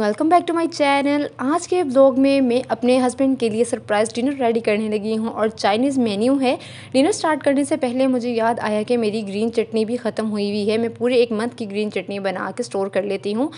and welcome back to my channel आज के blog में मैं अपने हस्बैंड के लिए सरप्राइज़ डिनर रेडी करने लगी हूँ और चाइनीज़ मेन्यू है डिनर स्टार्ट करने से पहले मुझे याद आया कि मेरी ग्रीन चटनी भी ख़त्म हुई हुई है मैं पूरे एक मंथ की ग्रीन चटनी बना के स्टोर कर लेती हूँ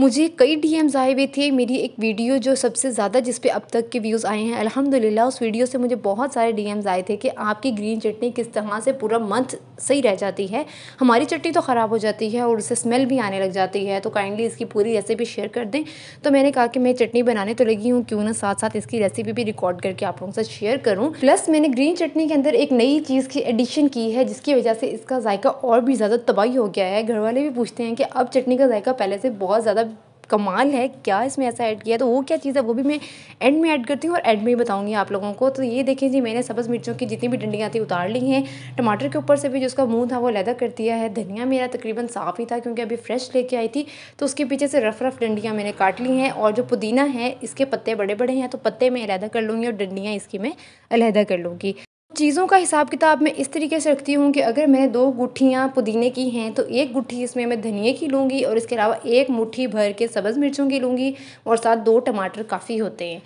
मुझे कई डी एम्स आए हुए थे मेरी एक वीडियो जो सबसे ज़्यादा जिस पे अब तक के व्यूज़ आए हैं अल्हम्दुलिल्लाह उस वीडियो से मुझे बहुत सारे डी एम्स आए थे कि आपकी ग्रीन चटनी किस तरह से पूरा मंथ सही रह जाती है हमारी चटनी तो ख़राब हो जाती है और उससे स्मेल भी आने लग जाती है तो काइंडली इसकी पूरी रेसिपी शेयर कर दें तो मैंने कहा कि मैं चटनी बनाने तो लगी हूँ क्यों ना साथ साथ इसकी रेसिपी भी रिकॉर्ड करके आप लोगों के साथ शेयर करूँ प्लस मैंने ग्रीन चटनी के अंदर एक नई चीज़ की एडिशन की है जिसकी वजह से इसका जायका और भी ज़्यादा तबाही हो गया है घर वाले भी पूछते हैं कि अब चटनी का जायका पहले से बहुत ज़्यादा कमाल है क्या इसमें ऐसा ऐड किया तो वो क्या चीज़ है वो भी मैं एंड में ऐड करती हूँ और एंड में ही बताऊँगी आप लोगों को तो ये देखें जी मैंने सब्ज़ मिर्चों की जितनी भी डंडियाँ थी उतार ली हैं टमाटर के ऊपर से भी जो उसका मुँह था वो लैदा कर दिया है धनिया मेरा तकरीबन साफ़ ही था क्योंकि अभी फ्रेश लेके आई थी तो उसके पीछे से रफ रफ डंडियाँ मैंने काट ली हैं और जो पुदीना है इसके पत्ते बड़े बड़े हैं तो पत्ते मैं अलहदा कर लूँगी और डंडियाँ इसकी मैं अलहदा कर लूँगी चीज़ों का हिसाब किताब मैं इस तरीके से रखती हूँ कि अगर मैंने दो गुठियाँ पुदीने की हैं तो एक गुट्ठी इसमें मैं धनिए की लूँगी और इसके अलावा एक मुट्ठी भर के सब्ज़ मिर्चों की लूँगी और साथ दो टमाटर काफ़ी होते हैं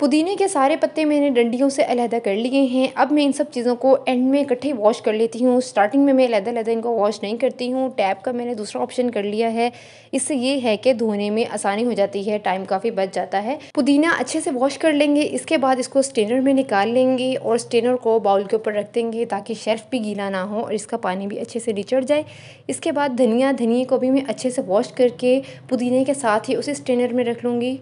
पुदीने के सारे पत्ते मैंने डंडियों से अलहदा कर लिए हैं अब मैं इन सब चीज़ों को एंड में इकट्ठे वॉश कर लेती हूँ स्टार्टिंग में मैं अलहदा अलहदा इनको वॉश नहीं करती हूँ टैप का मैंने दूसरा ऑप्शन कर लिया है इससे ये है कि धोने में आसानी हो जाती है टाइम काफ़ी बच जाता है पुदीना अच्छे से वॉश कर लेंगे इसके बाद इसको स्टेनर में निकाल लेंगे और स्टेनर को बाउल के ऊपर रख देंगे ताकि शेल्फ भी गीला ना हो और इसका पानी भी अच्छे से निचड़ जाए इसके बाद धनिया धनिए को भी मैं अच्छे से वॉश करके पुदीने के साथ ही उसे स्टेनर में रख लूँगी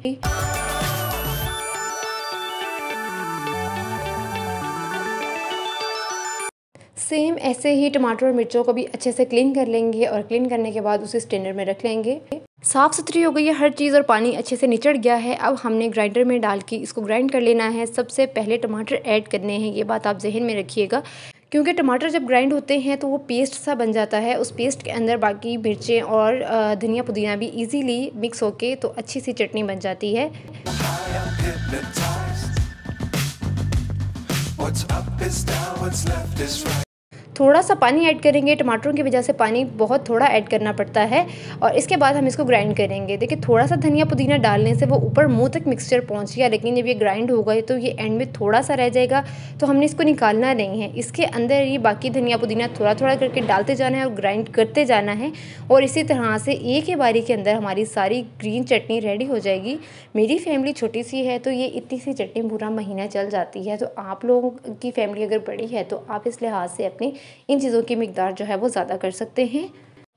सेम ऐसे ही टमाटर और मिर्चों को भी अच्छे से क्लीन कर लेंगे और क्लीन करने के बाद उसे स्टैंडर्ड में रख लेंगे साफ़ सुथरी हो गई है हर चीज़ और पानी अच्छे से निचड़ गया है अब हमने ग्राइंडर में डाल के इसको ग्राइंड कर लेना है सबसे पहले टमाटर ऐड करने हैं ये बात आप जहन में रखिएगा क्योंकि टमाटर जब ग्राइंड होते हैं तो वो पेस्ट सा बन जाता है उस पेस्ट के अंदर बाकी मिर्चें और धनिया पुदीना भी इजीली मिक्स होके तो अच्छी सी चटनी बन जाती है थोड़ा सा पानी ऐड करेंगे टमाटरों की वजह से पानी बहुत थोड़ा ऐड करना पड़ता है और इसके बाद हम इसको ग्राइंड करेंगे देखिए थोड़ा सा धनिया पुदीना डालने से वो ऊपर मुँह तक मिक्सचर पहुँच गया लेकिन जब ये ग्राइंड होगा तो ये एंड में थोड़ा सा रह जाएगा तो हमने इसको निकालना नहीं है इसके अंदर ये बाकी धनिया पुदीना थोड़ा थोड़ा करके डालते जाना है और ग्राइंड करते जाना है और इसी तरह से एक ही बारी के अंदर हमारी सारी ग्रीन चटनी रेडी हो जाएगी मेरी फैमिली छोटी सी है तो ये इतनी सी चटनी पूरा महीना चल जाती है तो आप लोगों की फैमिली अगर बड़ी है तो आप इस लिहाज से अपनी इन चीज़ों की मकदार जो है वो ज़्यादा कर सकते हैं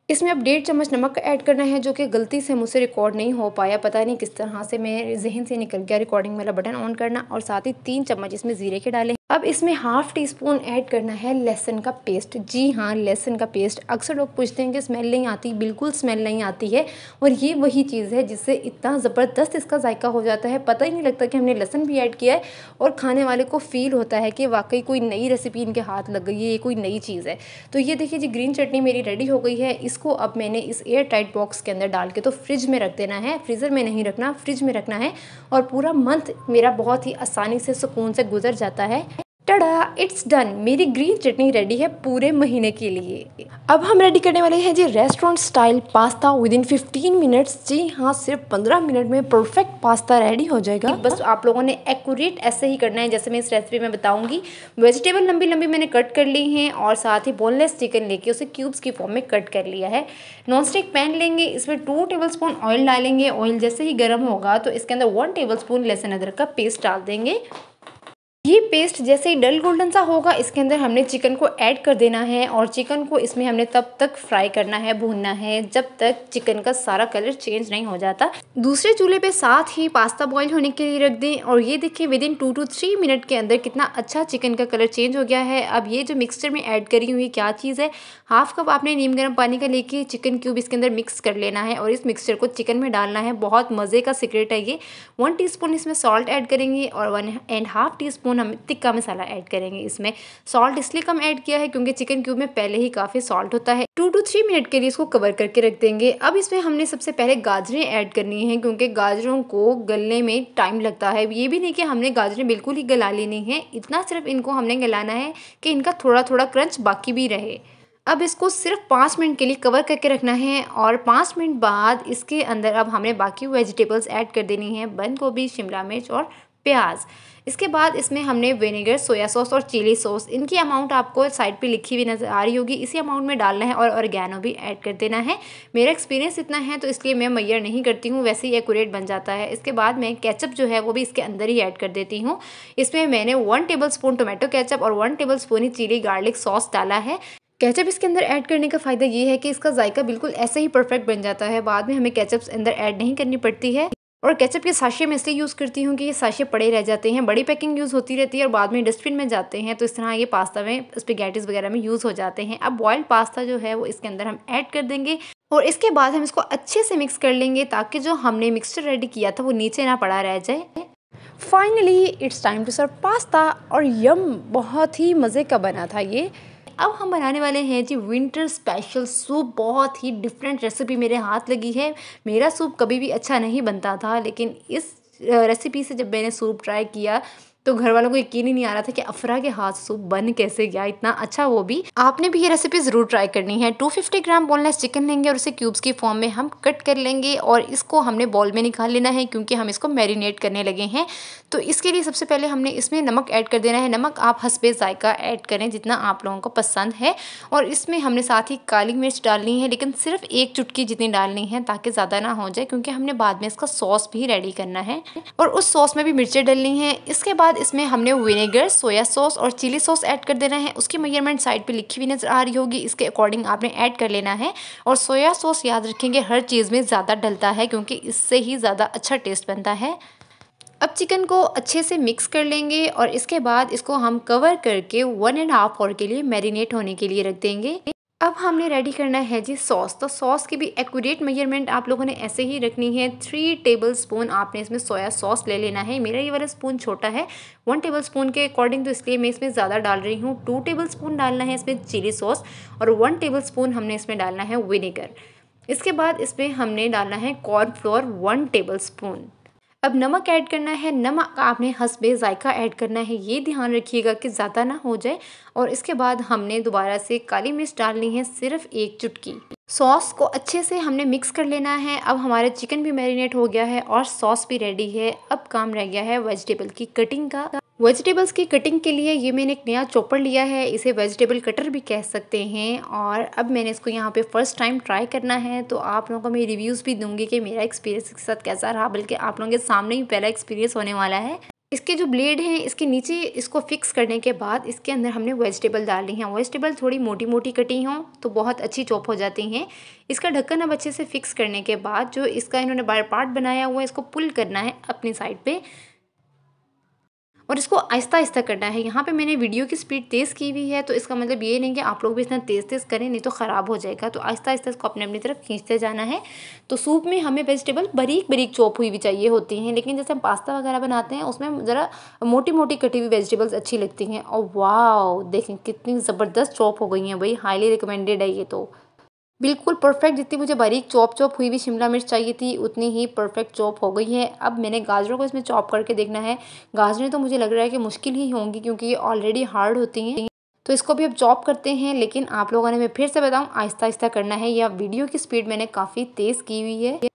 इसमें अब डेढ़ चम्मच नमक ऐड करना है जो कि गलती से मुझसे रिकॉर्ड नहीं हो पाया पता नहीं किस तरह से मैं जहन से निकल गया रिकॉर्डिंग वाला बटन ऑन करना और साथ ही तीन चम्मच इसमें ज़ीरे के डालें अब इसमें हाफ़ टी स्पून ऐड करना है लहसुन का पेस्ट जी हाँ लहसुन का पेस्ट अक्सर लोग पूछते हैं कि स्मेल नहीं आती बिल्कुल स्मेल नहीं आती है और ये वही चीज़ है जिससे इतना ज़बरदस्त इसका जायका हो जाता है पता ही नहीं लगता कि हमने लहसुन भी ऐड किया है और खाने वाले को फ़ील होता है कि वाकई कोई नई रेसिपी इनके हाथ लग गई है ये कोई नई चीज़ है तो ये देखिए जी ग्रीन चटनी मेरी रेडी हो गई है इसको अब मैंने इस एयर टाइट बॉक्स के अंदर डाल के तो फ्रिज में रख देना है फ्रीज़र में नहीं रखना फ्रिज में रखना है और पूरा मंथ मेरा बहुत ही आसानी से सुकून से गुजर जाता है टड़ा इट्स डन मेरी ग्रीन चटनी रेडी है पूरे महीने के लिए अब हम रेडी करने वाले हैं जी restaurant style pasta within fifteen minutes जी हाँ सिर्फ पंद्रह मिनट में परफेक्ट पास्ता रेडी हो जाएगा बस आप लोगों ने एक्यूरेट ऐसे ही करना है जैसे मैं इस रेसिपी में बताऊंगी वेजिटेबल लंबी लंबी मैंने कट कर ली है और साथ ही बोनलेस चिकन लेके उसे क्यूब्स की फॉर्म में कट कर लिया है नॉन स्टिक पैन लेंगे इसमें टू टेबल स्पून ऑयल डालेंगे ऑयल जैसे ही गर्म होगा तो इसके अंदर वन टेबल स्पून लहसुन अदरक का पेस्ट डाल देंगे ये पेस्ट जैसे ही डल गोल्डन सा होगा इसके अंदर हमने चिकन को ऐड कर देना है और चिकन को इसमें हमने तब तक फ्राई करना है भूनना है जब तक चिकन का सारा कलर चेंज नहीं हो जाता दूसरे चूल्हे पे साथ ही पास्ता बॉईल होने के लिए रख दें और ये देखिए within two two three minute के अंदर कितना अच्छा चिकन का कलर चेंज हो गया है अब ये जो मिक्सचर में ऐड करी हुई क्या चीज़ है हाफ कप आपने नीम गर्म पानी का लेके चिकन क्यूब इसके अंदर मिक्स कर लेना है और इस मिक्सचर को चिकन में डालना है बहुत मज़े का सीक्रेट है ये वन टी इसमें सॉल्ट ऐड करेंगे और one and half T spoon spoon हम तिक्का मसाला ऐड करेंगे इसमें सॉल्ट इसलिए कम ऐड किया है क्योंकि चिकन क्यूब में पहले ही काफ़ी सॉल्ट होता है टू टू थ्री मिनट के लिए इसको कवर करके रख देंगे अब इसमें हमने सबसे पहले गाजरें ऐड करनी है क्योंकि गाजरों को गलने में टाइम लगता है ये भी नहीं कि हमने गाजरें बिल्कुल ही गला लेनी है इतना सिर्फ इनको हमने गलाना है कि इनका थोड़ा थोड़ा क्रंच बाकी भी रहे अब इसको सिर्फ पाँच मिनट के लिए कवर करके रखना है और पाँच मिनट बाद इसके अंदर अब हमने बाकी वेजिटेबल्स ऐड कर देनी है बंद गोभी शिमला मिर्च और प्याज इसके बाद इसमें हमने विनेगर सोया सॉस और चिली सॉस इनकी अमाउंट आपको साइड पे लिखी हुई नज़र आ रही होगी इसी अमाउंट में डालना है और ऑर्गेनो भी ऐड कर देना है मेरा एक्सपीरियंस इतना है तो इसलिए मैं मैयर नहीं करती हूँ वैसे ही एकूरेट बन जाता है इसके बाद मैं कैचअप जो है वो भी इसके अंदर ही ऐड कर देती हूँ इसमें मैंने one tablespoon tomato ketchup और वन टेबल स्पून ही चिली गार्लिक सॉस डाला है केचप इसके अंदर ऐड करने का फ़ायदा ये है कि इसका जायका बिल्कुल ऐसे ही परफेक्ट बन जाता है बाद में हमें कैचअप अंदर ऐड नहीं करनी पड़ती है और केचप के साशे में इसलिए यूज़ करती हूँ कि ये साशे पड़े रह जाते हैं बड़ी पैकिंग यूज़ होती रहती है और बाद में डस्टबिन में जाते हैं तो इस तरह ये पास्ता में स्पेगैटिस वगैरह में यूज़ हो जाते हैं अब बॉयल्ड पास्ता जो है वो इसके अंदर हम ऐड कर देंगे और इसके बाद हम इसको अच्छे से मिक्स कर लेंगे ताकि जो हमने मिक्सचर रेडी किया था वो नीचे ना पड़ा रह जाए finally it's time to serve pasta और यम बहुत ही मज़े का बना था ये अब हम बनाने वाले हैं जी विंटर स्पेशल सूप बहुत ही डिफरेंट रेसिपी मेरे हाथ लगी है मेरा सूप कभी भी अच्छा नहीं बनता था लेकिन इस रेसिपी से जब मैंने सूप ट्राई किया तो घर वालों को यकीन ही नहीं आ रहा था कि अफरा के हाथ सूप बन कैसे गया इतना अच्छा वो भी आपने भी ये रेसिपी ज़रूर ट्राई करनी है 250 ग्राम बोनलेस चिकन लेंगे और उसे क्यूब्स की फॉर्म में हम कट कर लेंगे और इसको हमने बॉल में निकाल लेना है क्योंकि हम इसको मैरिनेट करने लगे हैं तो इसके लिए सबसे पहले हमने इसमें नमक ऐड कर देना है नमक आप हंसबे जायका ऐड करें जितना आप लोगों को पसंद है और इसमें हमने साथ ही काली मिर्च डालनी है लेकिन सिर्फ एक चुटकी जितनी डालनी है ताकि ज़्यादा ना हो जाए क्योंकि हमने बाद में इसका सॉस भी रेडी करना है और उस सॉस में भी मिर्चें डालनी है इसके बाद बाद इसमें हमने विनेगर सोया सॉस और चिली सॉस ऐड कर देना है उसकी मेजरमेंट साइड पे लिखी हुई नज़र आ रही होगी इसके अकॉर्डिंग आपने ऐड कर लेना है और सोया सॉस याद रखेंगे हर चीज़ में ज़्यादा डलता है क्योंकि इससे ही ज़्यादा अच्छा टेस्ट बनता है अब चिकन को अच्छे से मिक्स कर लेंगे और इसके बाद इसको हम कवर करके वन एंड हाफ आवर के लिए मैरिनेट होने के लिए रख देंगे अब हमने रेडी करना है जी सॉस तो सॉस की भी एक्यूरेट मेजरमेंट आप लोगों ने ऐसे ही रखनी है थ्री टेबल स्पून आपने इसमें सोया सॉस ले लेना है मेरा ये वाला स्पून छोटा है वन टेबल स्पून के अकॉर्डिंग तो इसलिए मैं इसमें ज़्यादा डाल रही हूँ टू टेबल स्पून डालना है इसमें चिली सॉस और वन टेबल स्पून हमने इसमें डालना है विनेगर इसके बाद इसमें हमने डालना है कॉर्नफ्लोर वन टेबल स्पून अब नमक ऐड करना है नमक आपने हंसबे जायका ऐड करना है ये ध्यान रखिएगा कि ज़्यादा ना हो जाए और इसके बाद हमने दोबारा से काली मिर्च डालनी है सिर्फ एक चुटकी सॉस को अच्छे से हमने मिक्स कर लेना है अब हमारा चिकन भी मैरिनेट हो गया है और सॉस भी रेडी है अब काम रह गया है वेजिटेबल की कटिंग का वेजिटेबल्स की कटिंग के लिए ये मैंने एक नया चॉपर लिया है इसे वेजिटेबल कटर भी कह सकते हैं और अब मैंने इसको यहाँ पे फर्स्ट टाइम ट्राई करना है तो आप लोगों को मैं रिव्यूज़ भी दूंगी कि मेरा एक्सपीरियंस इसके साथ कैसा रहा बल्कि आप लोगों के सामने ही पहला एक्सपीरियंस होने वाला है इसके जो ब्लेड हैं इसके नीचे इसको फिक्स करने के बाद इसके अंदर हमने वेजिटेबल डाली हैं वेजिटेबल थोड़ी मोटी मोटी कटी हों तो बहुत अच्छी चॉप हो जाती हैं इसका ढक्कन अब अच्छे से फिक्स करने के बाद जो इसका इन्होंने बार पार्ट बनाया हुआ है इसको पुल करना है अपनी साइड पर और इसको आहिस्ता आहिस्ता करना है यहाँ पे मैंने वीडियो की स्पीड तेज़ की हुई है तो इसका मतलब ये नहीं कि आप लोग भी इतना तेज़ तेज़ करें नहीं तो ख़राब हो जाएगा तो आहिस्ता आहिस्ता इसको अपने अपनी तरफ खींचते जाना है तो सूप में हमें वेजिटेबल बरीक बरीक चॉप हुई भी चाहिए होती हैं लेकिन जैसे हम पास्ता वगैरह बनाते हैं उसमें ज़रा मोटी मोटी कटी हुई वेजिटेबल्स अच्छी लगती हैं और वाह देखें कितनी ज़बरदस्त चॉप हो गई हैं भाई हाईली रिकमेंडेड है ये तो बिल्कुल परफेक्ट जितनी मुझे बारीक चॉप चॉप हुई हुई शिमला मिर्च चाहिए थी उतनी ही परफेक्ट चॉप हो गई है अब मैंने गाजरों को इसमें चॉप करके देखना है गाजरें तो मुझे लग रहा है कि मुश्किल ही होंगी क्योंकि ये ऑलरेडी हार्ड होती हैं तो इसको भी अब चॉप करते हैं लेकिन आप लोगों ने मैं फिर से बताऊँ आहिस्ता आहिस्ता करना है या वीडियो की स्पीड मैंने काफ़ी तेज़ की हुई है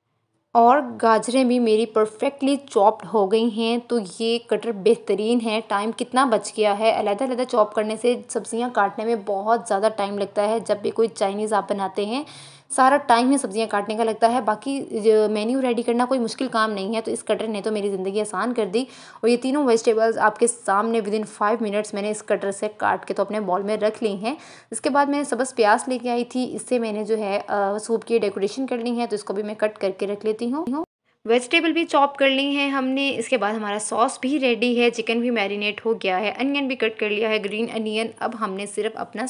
और गाजरें भी मेरी परफ़ेक्टली चॉप्ड हो गई हैं तो ये कटर बेहतरीन है टाइम कितना बच गया है अलग अलग चॉप करने से सब्ज़ियाँ काटने में बहुत ज़्यादा टाइम लगता है जब भी कोई चाइनीज़ आप बनाते हैं सारा टाइम ही सब्ज़ियाँ काटने का लगता है बाकी मेन्यू रेडी करना कोई मुश्किल काम नहीं है तो इस कटर ने तो मेरी ज़िंदगी आसान कर दी और ये तीनों वेजिटेबल्स आपके सामने विद इन फाइव मिनट्स मैंने इस कटर से काट के तो अपने बॉल में रख ली हैं इसके बाद मैंने सबस प्याज लेके आई थी इससे मैंने जो है सूप की डेकोरेशन करनी है तो इसको भी मैं कट करके रख लेती हूँ वेजिटेबल भी चॉप कर ली हैं हमने इसके बाद हमारा सॉस भी रेडी है चिकन भी मैरिनेट हो गया है अनियन भी कट कर लिया है ग्रीन अनियन अब हमने सिर्फ अपना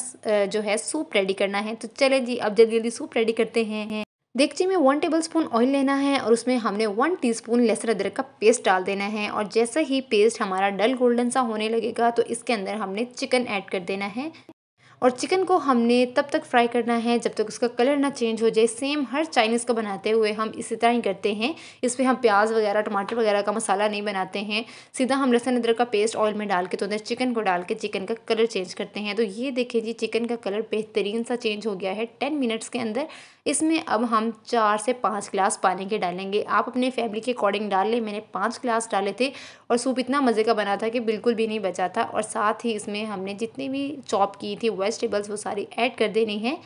जो है सूप रेडी करना है तो चले जी अब जल्दी जल्दी सूप रेडी करते हैं देखिए में वन टेबल स्पून ऑयल लेना है और उसमें हमने वन टीस्पून लहसुन अदरक का पेस्ट डाल देना है और जैसे ही पेस्ट हमारा डल गोल्डन सा होने लगेगा तो इसके अंदर हमने चिकन ऐड कर देना है और चिकन को हमने तब तक फ्राई करना है जब तक उसका कलर ना चेंज हो जाए सेम हर चाइनीज़ का बनाते हुए हम इसी तरह ही करते हैं इस पर हम प्याज वगैरह टमाटर वगैरह का मसाला नहीं बनाते हैं सीधा हम लहसुन अदरक का पेस्ट ऑयल में डाल के तो अंदर चिकन को डाल के चिकन का कलर चेंज करते हैं तो ये देखिए जी चिकन का कलर बेहतरीन सा चेंज हो गया है टेन मिनट्स के अंदर इसमें अब हम चार से पाँच गिलास पानी के डालेंगे आप अपने फैमिली के अकॉर्डिंग डाल लें मैंने पाँच गिलास डाले थे और सूप इतना मज़े का बना था कि बिल्कुल भी नहीं बचा था और साथ ही इसमें हमने जितनी भी चॉप की थी वेजिटेबल्स वो सारी ऐड कर देनी है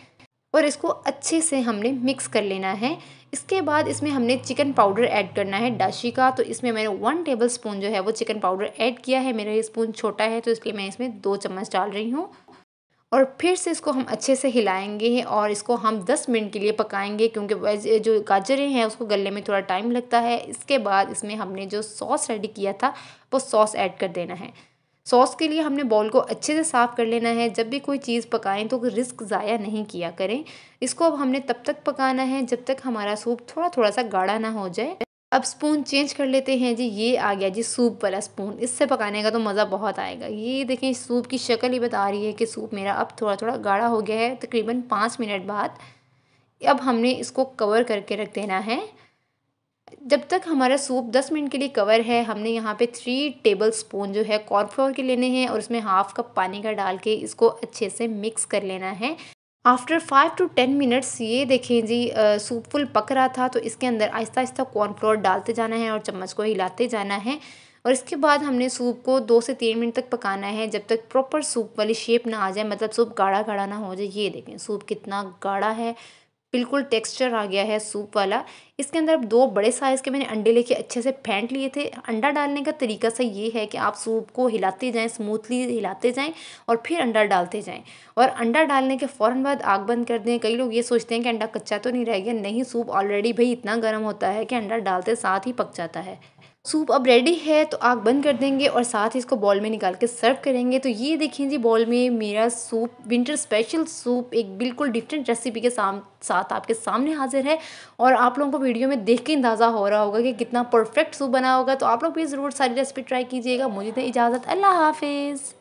और इसको अच्छे से हमने मिक्स कर लेना है इसके बाद इसमें हमने चिकन पाउडर ऐड करना है डाशी का तो इसमें मैंने वन टेबल स्पून जो है वो चिकन पाउडर ऐड किया है मेरा ये स्पून छोटा है तो इसलिए मैं इसमें दो चम्मच डाल रही हूँ और फिर से इसको हम अच्छे से हिलाएंगे और इसको हम 10 मिनट के लिए पकाएंगे क्योंकि जो गाजरें हैं उसको गलने में थोड़ा टाइम लगता है इसके बाद इसमें हमने जो सॉस रेडी किया था वो सॉस ऐड कर देना है सॉस के लिए हमने बॉल को अच्छे से साफ़ कर लेना है जब भी कोई चीज़ पकाएं तो रिस्क ज़ाया नहीं किया करें इसको अब हमने तब तक पकाना है जब तक हमारा सूप थोड़ा थोड़ा सा गाढ़ा ना हो जाए अब स्पून चेंज कर लेते हैं जी ये आ गया जी सूप वाला स्पून इससे पकाने का तो मज़ा बहुत आएगा ये देखें सूप की शक्ल ही बता रही है कि सूप मेरा अब थोड़ा थोड़ा गाढ़ा हो गया है तकरीबन पाँच मिनट बाद अब हमने इसको कवर करके रख देना है जब तक हमारा सूप दस मिनट के लिए कवर है हमने यहाँ पे थ्री टेबल स्पून जो है कॉर्नफ्लोर के लेने हैं और उसमें हाफ़ कप पानी का डाल के इसको अच्छे से मिक्स कर लेना है after five to ten minutes ये देखें जी सूप फुल पक रहा था तो इसके अंदर आहिस्ता आहिस्ता कॉर्नफ्लोर डालते जाना है और चम्मच को हिलाते जाना है और इसके बाद हमने सूप को दो से तीन मिनट तक पकाना है जब तक प्रॉपर सूप वाली शेप ना आ जाए मतलब सूप गाढ़ा गाढ़ा ना हो जाए ये देखें सूप कितना गाढ़ा है बिल्कुल टेक्सचर आ गया है सूप वाला इसके अंदर अब दो बड़े साइज़ के मैंने अंडे लेके अच्छे से फेंट लिए थे अंडा डालने का तरीका सा ये है कि आप सूप को हिलाते जाएं स्मूथली हिलाते जाएं और फिर अंडा डालते जाएं और अंडा डालने के फ़ौर बाद आग बंद कर दें कई लोग ये सोचते हैं कि अंडा कच्चा तो नहीं रह गया नहीं सूप ऑलरेडी भाई इतना गर्म होता है कि अंडा डालते साथ ही पक जाता है सूप अब रेडी है तो आग बंद कर देंगे और साथ ही इसको बॉल में निकाल के सर्व करेंगे तो ये देखिए जी बॉल में मेरा सूप विंटर स्पेशल सूप एक बिल्कुल डिफरेंट रेसिपी के साम साथ आपके सामने हाजिर है और आप लोगों को वीडियो में देख के अंदाज़ा हो रहा होगा कि कितना परफेक्ट सूप बना होगा तो आप लोग भी ज़रूर सारी रेसिपी ट्राई कीजिएगा मुझे इजाज़त अल्लाह हाफिज़